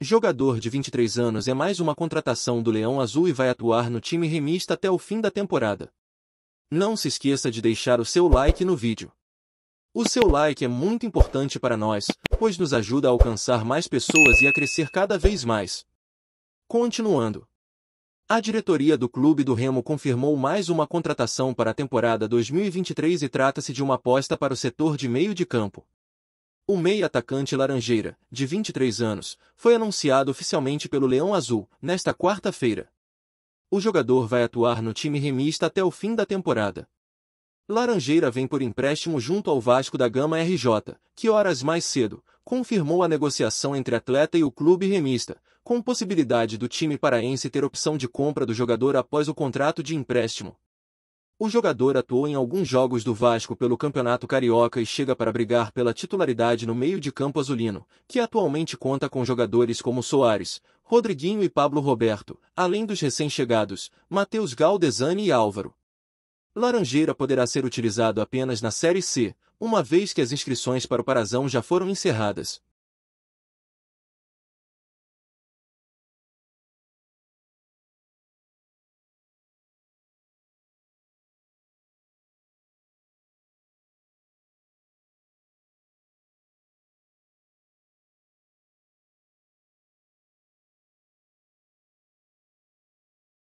Jogador de 23 anos é mais uma contratação do Leão Azul e vai atuar no time remista até o fim da temporada. Não se esqueça de deixar o seu like no vídeo. O seu like é muito importante para nós, pois nos ajuda a alcançar mais pessoas e a crescer cada vez mais. Continuando. A diretoria do clube do Remo confirmou mais uma contratação para a temporada 2023 e trata-se de uma aposta para o setor de meio de campo. O meia-atacante Laranjeira, de 23 anos, foi anunciado oficialmente pelo Leão Azul, nesta quarta-feira. O jogador vai atuar no time remista até o fim da temporada. Laranjeira vem por empréstimo junto ao Vasco da Gama RJ, que horas mais cedo confirmou a negociação entre atleta e o clube remista, com possibilidade do time paraense ter opção de compra do jogador após o contrato de empréstimo. O jogador atuou em alguns jogos do Vasco pelo Campeonato Carioca e chega para brigar pela titularidade no meio de campo azulino, que atualmente conta com jogadores como Soares, Rodriguinho e Pablo Roberto, além dos recém-chegados, Matheus Galdesani e Álvaro. Laranjeira poderá ser utilizado apenas na Série C, uma vez que as inscrições para o Parazão já foram encerradas.